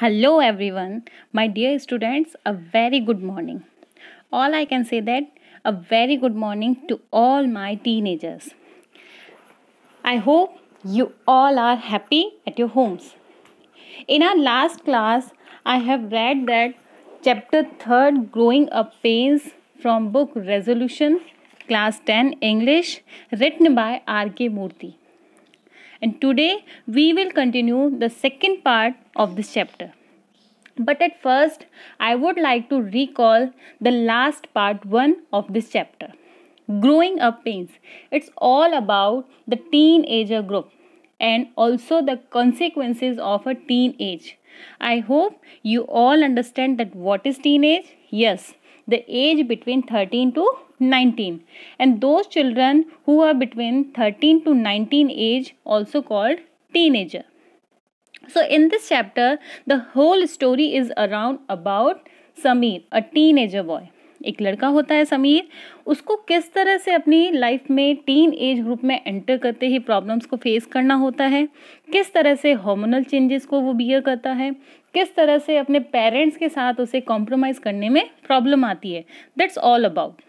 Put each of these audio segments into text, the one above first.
Hello everyone, my dear students, a very good morning. All I can say that a very good morning to all my teenagers. I hope you all are happy at your homes. In our last class, I have read that chapter 3rd growing up phase from book resolution class 10 English written by R K Murthy and today we will continue the second part of this chapter. But at first, I would like to recall the last part 1 of this chapter. Growing up pains. It's all about the teenager group and also the consequences of a teenage. I hope you all understand that what is teenage? Yes, the age between 13 to 19 and those children who are between 13 to 19 age also called teenager so in this chapter the whole story is around about sameer a teenager boy एक लड़का होता है समीर उसको किस तरह से अपनी life में टीन एज ग्रुप में एंटर करते ही प्रॉब्लम्स को फेस करना होता है किस तरह से हॉर्मोनल चेंजेस को वो बियर करता है किस तरह से अपने पेरेंट्स के साथ उसे कॉम्प्रोमाइज़ करने में प्रॉब्लम आती है that's all about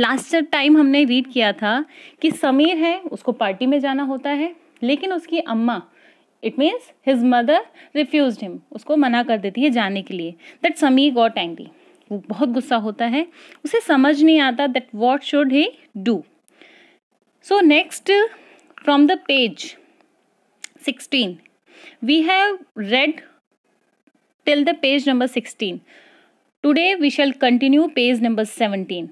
last time हमने रीड किया था कि समीर है उसको पार्टी में जाना होता है लेकिन उसकी अम्मा it means his mother refuse him उसको मना कर देती है जाने के लिए दैट समीर गॉट एंग्री वो बहुत गुस्सा होता है उसे समझ नहीं आता that what should he do so next from the page sixteen we have read till the page number sixteen today we shall continue page number seventeen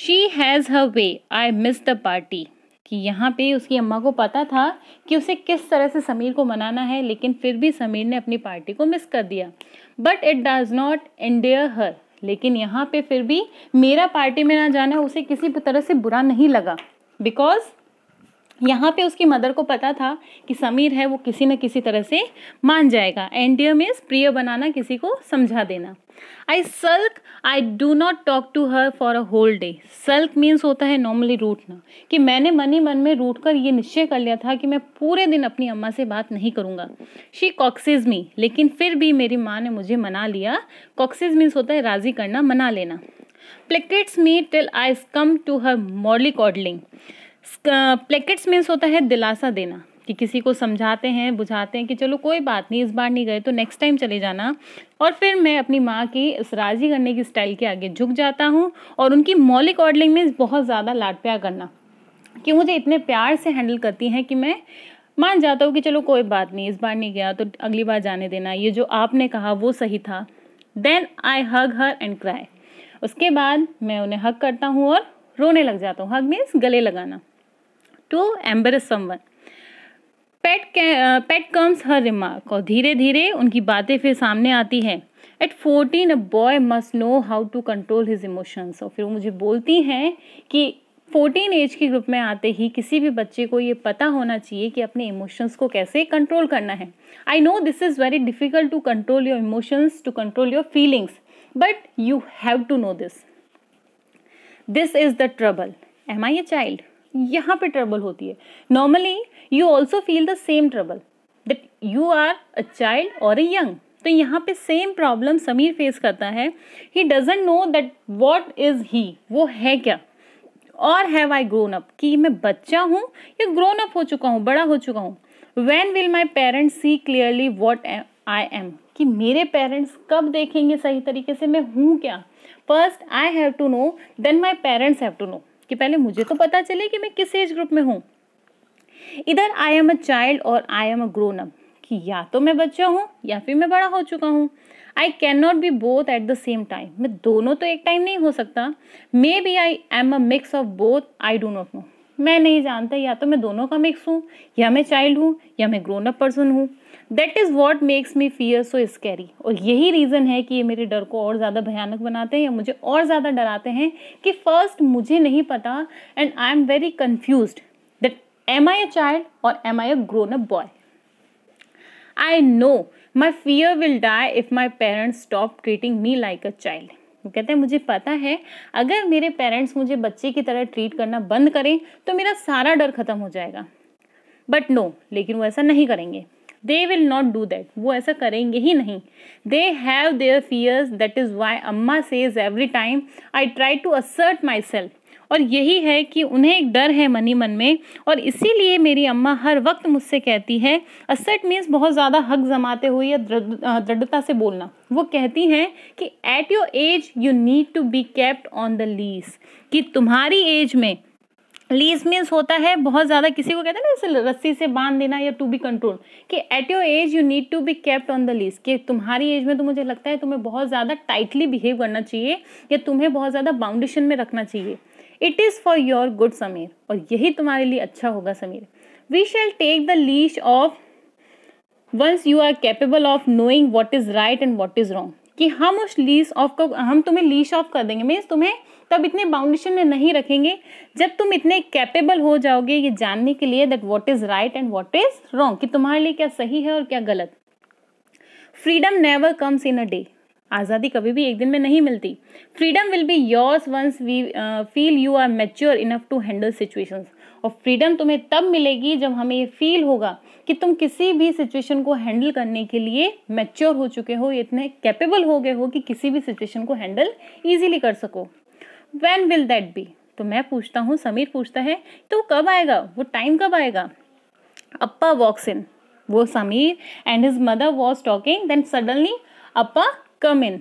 she has her way I miss the party कि यहाँ पे उसकी अम्मा को पता था कि उसे किस तरह से समीर को मनाना है लेकिन फिर भी समीर ने अपनी पार्टी को मिस कर दिया but it does not endear her लेकिन यहाँ पे फिर भी मेरा पार्टी में ना जाना उसे किसी भी तरह से बुरा नहीं लगा बिकॉज यहाँ पे उसकी मदर को पता था कि समीर है वो किसी न किसी तरह से मान जाएगा एंड मीन्स प्रिय बनाना किसी को समझा देना I sulk I do not talk to her for a whole day sulk means होता है नॉर्मली रूटना कि मैंने मन ही मन में रूट कर ये निश्चय कर लिया था कि मैं पूरे दिन अपनी अम्मा से बात नहीं करूँगा शी कॉक्सिज मी लेकिन फिर भी मेरी माँ ने मुझे मना लिया कॉक्सिज मीन्स होता है राजी करना मना लेना placates me till I come to her morally coddling placates means होता है दिलासा देना कि किसी को समझाते हैं बुझाते हैं कि चलो कोई बात नहीं इस बार नहीं गए तो नेक्स्ट टाइम चले जाना और फिर मैं अपनी माँ की इस राजी करने की स्टाइल के आगे झुक जाता हूँ और उनकी मौलिक ऑर्डलिंग में बहुत ज़्यादा लाड प्यार करना कि मुझे इतने प्यार से हैंडल करती हैं कि मैं मान जाता हूँ कि चलो कोई बात नहीं इस बार नहीं गया तो अगली बार जाने देना ये जो आपने कहा वो सही था then I hug her and cry उसके बाद मैं उन्हें हक करता हूँ और रोने लग जाता हूँ हग मीन्स गले लगाना to embarrass someone pet pet comes her remark और धीरे धीरे उनकी बातें फिर सामने आती हैं at fourteen a boy must know how to control his emotions और फिर वो मुझे बोलती हैं कि फोर्टीन एज के ग्रुप में आते ही किसी भी बच्चे को ये पता होना चाहिए कि अपने इमोशंस को कैसे कंट्रोल करना है I know this is very difficult to control your emotions to control your feelings but you have to know this this is the trouble am I a child यहाँ पे ट्रबल होती है normally you also feel the same trouble that you are a child और a young तो यहाँ पे same problem Sameer face करता है he doesn't know that what is he वो है क्या और हैव आई ग्रोन अप कि मैं बच्चा हूँ या ग्रोन अप हो चुका हूँ बड़ा हो चुका हूँ when will my parents see clearly what I am कि मेरे पेरेंट्स कब देखेंगे सही तरीके से मैं हूँ क्या first I have to know then my parents have to know कि पहले मुझे तो पता चले कि मैं किस एज ग्रुप में हूँ इधर आई एम अ चाइल्ड और I am a grown up कि या तो मैं बच्चा हूँ या फिर मैं बड़ा हो चुका हूँ I can not be both at the same time मैं दोनों तो एक टाइम नहीं हो सकता maybe I am a mix of both I do not know मैं नहीं जानता या तो मैं दोनों का मिक्स हूँ या मैं चाइल्ड हूँ या मैं ग्रोन अप पर्सन हूँ that is what makes me fear so scary और यही रीज़न है कि ये मेरे डर को और ज़्यादा भयानक बनाते हैं या मुझे और ज़्यादा डराते हैं कि फर्स्ट मुझे नहीं पता and I am very confuse that am I a child और am I a grown up boy I know my fear will die if my parents stop treating me like a child वो कहते हैं मुझे पता है अगर मेरे parents मुझे बच्चे की तरह ट्रीट करना बंद करें तो मेरा सारा डर खत्म हो जाएगा बट नो no, लेकिन वो ऐसा नहीं करेंगे they will not do that वो ऐसा करेंगे ही नहीं they have their fears that is why Amma says every time I try to assert myself और यही है कि उन्हें एक डर है मनी मन में और इसीलिए मेरी अम्मा हर वक्त मुझसे कहती है असर्ट मीन्स बहुत ज़्यादा हक जमाते हुए या दृढ़ता से बोलना वो कहती हैं कि at your age you need to be kept on the leash कि तुम्हारी एज में लीज मीन्स होता है बहुत ज़्यादा किसी को कहते हैं ना जैसे रस्सी से बांध देना या टू बी कंट्रोल कि at your age you need to be kept on the leash कि तुम्हारी एज में तो मुझे लगता है तुम्हें बहुत ज़्यादा टाइटली बिहेव करना चाहिए या तुम्हें बहुत ज़्यादा बाउंडेशन में रखना चाहिए it is for your good Sameer और यही तुम्हारे लिए अच्छा होगा Sameer we shall take the leash off once you are capable of knowing what is right and what is wrong कि हम उस लीज ऑफ को हम तुम्हें लीज ऑफ कर देंगे मीन्स तुम्हें तब इतने बाउंडेशन में नहीं रखेंगे जब तुम इतने कैपेबल हो जाओगे ये जानने के लिए that what is right and what is wrong कि तुम्हारे लिए क्या सही है और क्या गलत freedom never comes in a day आज़ादी कभी भी एक दिन में नहीं मिलती freedom will be yours once we feel you are mature enough to handle situations और फ्रीडम तुम्हें तब मिलेगी जब हमें ये फील होगा कि तुम किसी भी सिचुएशन को हैंडल करने के लिए मैच्योर हो चुके हो इतने कैपेबल हो गए हो कि किसी भी सिचुएशन को हैंडल ईजिली कर सको वेन विल दैट बी तो मैं पूछता हूँ समीर पूछता है तो कब आएगा वो टाइम कब आएगा अप्पा वॉक्स इन वो Sameer and his mother was talking then suddenly Appa come in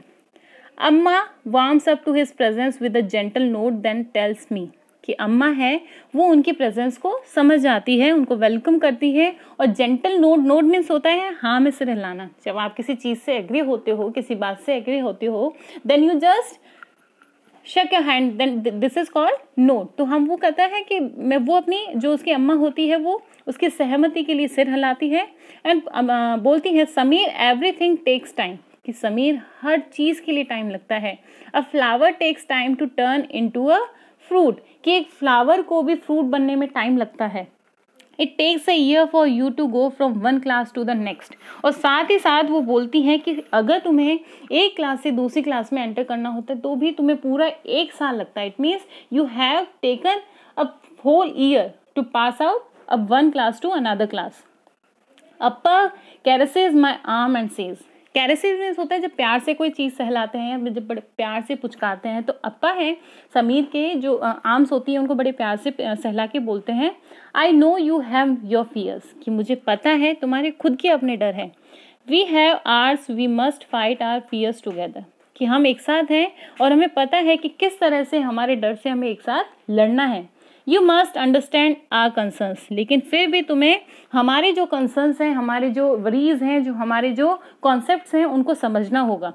Amma warms up to his presence with a gentle note then tells me कि अम्मा है वो उनकी प्रेजेंस को समझ जाती है उनको वेलकम करती है और जेंटल नोट नोट मीन्स होता है हाँ में सिर हिलाना जब आप किसी चीज़ से एग्री होते हो किसी बात से एग्री होते हो then you just shake your hand then this is called no तो हम वो कहता है कि मैं वो अपनी जो उसकी अम्मा होती है वो उसकी सहमति के लिए सिर हिलाती है एंड बोलती है Sameer everything takes time कि समीर हर चीज़ के लिए टाइम लगता है a flower takes time to turn into a fruit कि एक फ्लावर को भी फ्रूट बनने में टाइम लगता है it takes a year for you to go from one class to the next और साथ ही साथ वो बोलती हैं कि अगर तुम्हें एक क्लास से दूसरी क्लास में एंटर करना होता है तो भी तुम्हें पूरा एक साल लगता है it means you have taken a whole year to pass out अब one class to another class Appa caresses my arm and says कैरेसिजनेस होता है जब प्यार से कोई चीज़ सहलाते हैं जब बड़े प्यार से पुचकाते हैं तो अप्पा है समीर के जो आर्म्स होती हैं उनको बड़े प्यार से सहला के बोलते हैं I know you have your fears कि मुझे पता है तुम्हारे खुद के अपने डर हैं we have ours we must fight our fears together कि हम एक साथ हैं और हमें पता है कि किस तरह से हमारे डर से हमें एक साथ लड़ना है you must understand our concerns लेकिन फिर भी तुम्हें हमारे जो कंसर्न्स हैं हमारे जो वरीज हैं जो हमारे जो कॉन्सेप्ट हैं उनको समझना होगा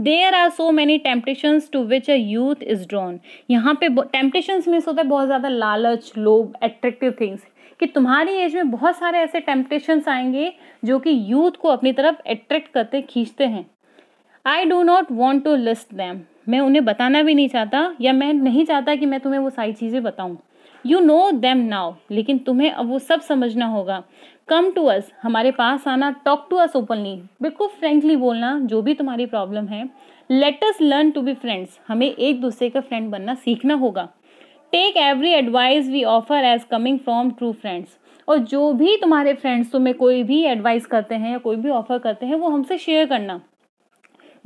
there are so many temptations to which a youth is drawn यहाँ पे टेम्पटेशन मीन्स होता है बहुत ज़्यादा लालच लोभ एट्रैक्टिव थिंग्स कि तुम्हारी एज में बहुत सारे ऐसे टेम्पटेशंस आएंगे जो कि यूथ को अपनी तरफ अट्रैक्ट करते खींचते हैं I do not want to list them मैं उन्हें बताना भी नहीं चाहता या मैं नहीं चाहता कि मैं तुम्हें वो सारी चीज़ें बताऊँ यू नो देम नाउ लेकिन तुम्हें अब वो सब समझना होगा कम टू अस हमारे पास आना टॉक टू अस ओपनली बिल्कुल फ्रेंकली बोलना जो भी तुम्हारी प्रॉब्लम है let us learn to be friends हमें एक दूसरे का फ्रेंड बनना सीखना होगा take every advice we offer as coming from true friends और जो भी तुम्हारे फ्रेंड्स तुम्हें कोई भी एडवाइस करते हैं या कोई भी ऑफर करते हैं वो हमसे शेयर करना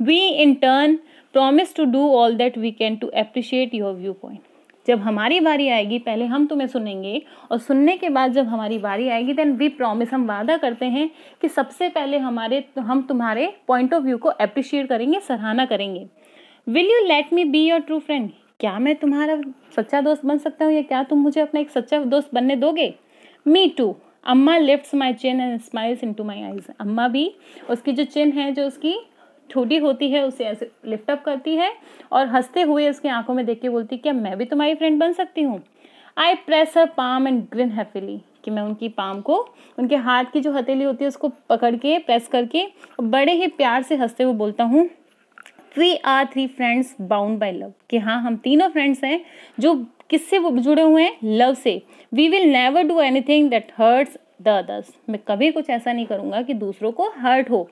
we in turn promise to do all that we can to appreciate your viewpoint जब हमारी बारी आएगी पहले हम तुम्हें सुनेंगे और सुनने के बाद जब हमारी बारी आएगी देन वी प्रॉमिस हम वादा करते हैं कि सबसे पहले हमारे हम तुम्हारे पॉइंट ऑफ व्यू को अप्रिशिएट करेंगे सराहना करेंगे will you let me be your true friend क्या मैं तुम्हारा सच्चा दोस्त बन सकता हूँ या क्या तुम मुझे अपना एक सच्चा दोस्त बनने दोगे me too Amma lift my chin and smiles into my eyes Amma भी उसकी जो चिन है जो उसकी छोटी होती है उसे ऐसे लिफ्ट अप करती है और हंसते हुए उसकी आंखों में देख के बोलती है क्या मैं भी तुम्हारी फ्रेंड बन सकती हूँ I press her palm and grin happily कि मैं उनकी पाम को उनके हाथ की जो हथेली होती है उसको पकड़ के प्रेस करके बड़े ही प्यार से हंसते हुए बोलता हूँ we are three friends bound by love कि हाँ हम तीनों फ्रेंड्स हैं जो किससे वो जुड़े हुए हैं लव से we will never do anything that hurts the others मैं कभी कुछ ऐसा नहीं करूँगा कि दूसरों को हर्ट हो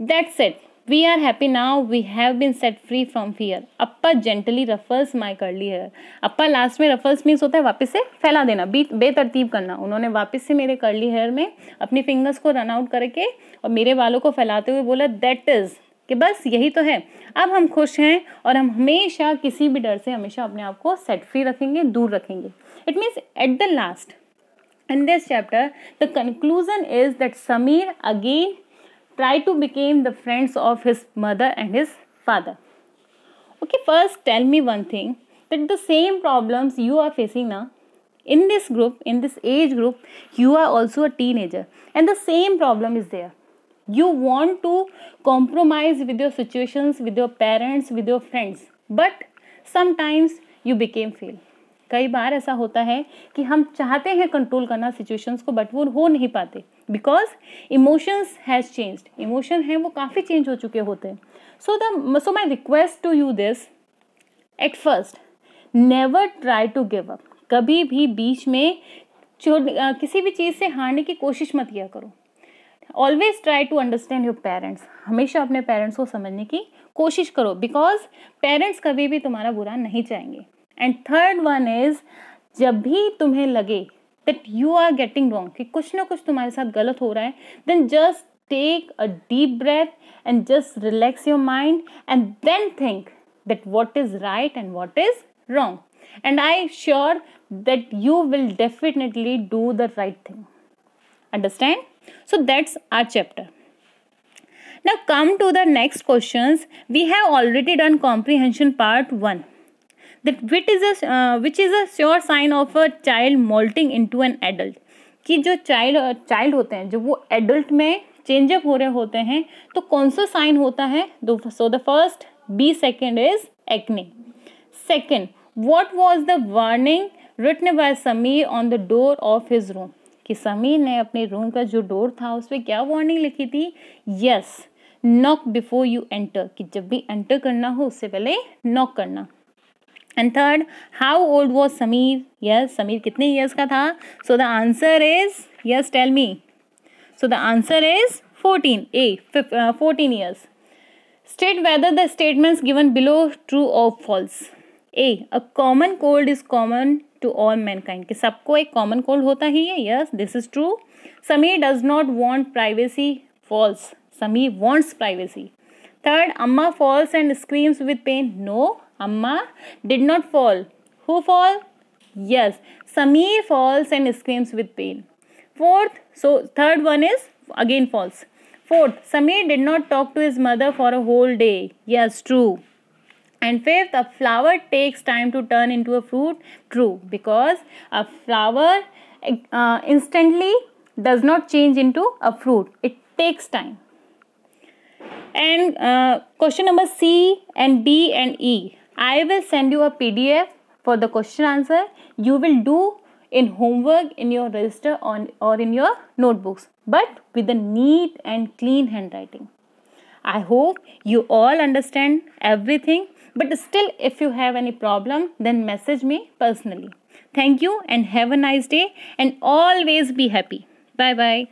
that's it are happy now we have been set free from from Appa gently ruffles ruffles कर ली हेयर अप्पा लास्ट में रफल्स मीन्स होता है वापस से फैला देना बेतरतीब करना उन्होंने वापस से मेरे कर्ली हेयर में अपनी फिंगर्स को रन आउट करके और मेरे बालों को फैलाते हुए बोला दैट इज़ कि बस यही तो है अब हम खुश हैं और हम हमेशा किसी भी डर से हमेशा अपने आप को सेट फ्री रखेंगे दूर रखेंगे it means at the last in this chapter the conclusion is that Sameer again try to become the friends of his mother and his father okay first tell me one thing that the same problems you are facing now in this group in this age group you are also a teenager and the same problem is there you want to compromise with your situations with your parents with your friends but sometimes you became fail कई बार ऐसा होता है कि हम चाहते हैं control करना situations को बट वो हो नहीं पाते because emotions has change emotion हैं वो काफ़ी चेंज हो चुके होते हैं so the so my request to you this at first never try to give up कभी भी बीच में किसी भी चीज़ से हारने की कोशिश मत किया करो always try to understand your parents हमेशा अपने पेरेंट्स को समझने की कोशिश करो बिकॉज पेरेंट्स कभी भी तुम्हारा बुरा नहीं चाहेंगे And third one is, जब भी तुम्हें लगे that you are getting wrong कि कुछ ना कुछ तुम्हारे साथ गलत हो रहा है then just take a deep breath and just relax your mind and then think that what is right and what and i sure that you will definitely do the right thing understand so that's our chapter now come to the next questions we have already done comprehension part 1 that wit is a which is a sure sign of a child moulting into an adult कि जो child child uh, होते हैं जब वो adult में change up हो रहे होते हैं तो कौन सा साइन होता है so the first b second is acne second what was the warning written by Sameer on the door of his room कि समीर ने अपने रूम का जो डोर था उस पर क्या वार्निंग लिखी थी yes knock before you enter कि जब भी एंटर करना हो उससे पहले नॉक करना and third how old was Sameer yes Sameer कितने ईयर्स का था so the answer is yes tell me so the answer is fourteen A fourteen years state whether the statements given below true और false A a common cold is common to all mankind कि सबको एक common cold होता ही है yes this is true Sameer does not want privacy false Sameer wants privacy third Amma falls and screams with pain no Amma did not fall. Who fall? Yes, Samir falls and screams with pain. Fourth, so third one is again false. Fourth, Samir did not talk to his mother for a whole day. Yes, true. And fifth, a flower takes time to turn into a fruit. True, because a flower uh, instantly does not change into a fruit. It takes time. And uh, question number C and D and E. I will send you a PDF for the question answer. You will do in homework in your register on or in your notebooks but with a neat and clean handwriting i hope you all understand everything but still if you have any problem then message me personally thank you and have a nice day and always be happy bye bye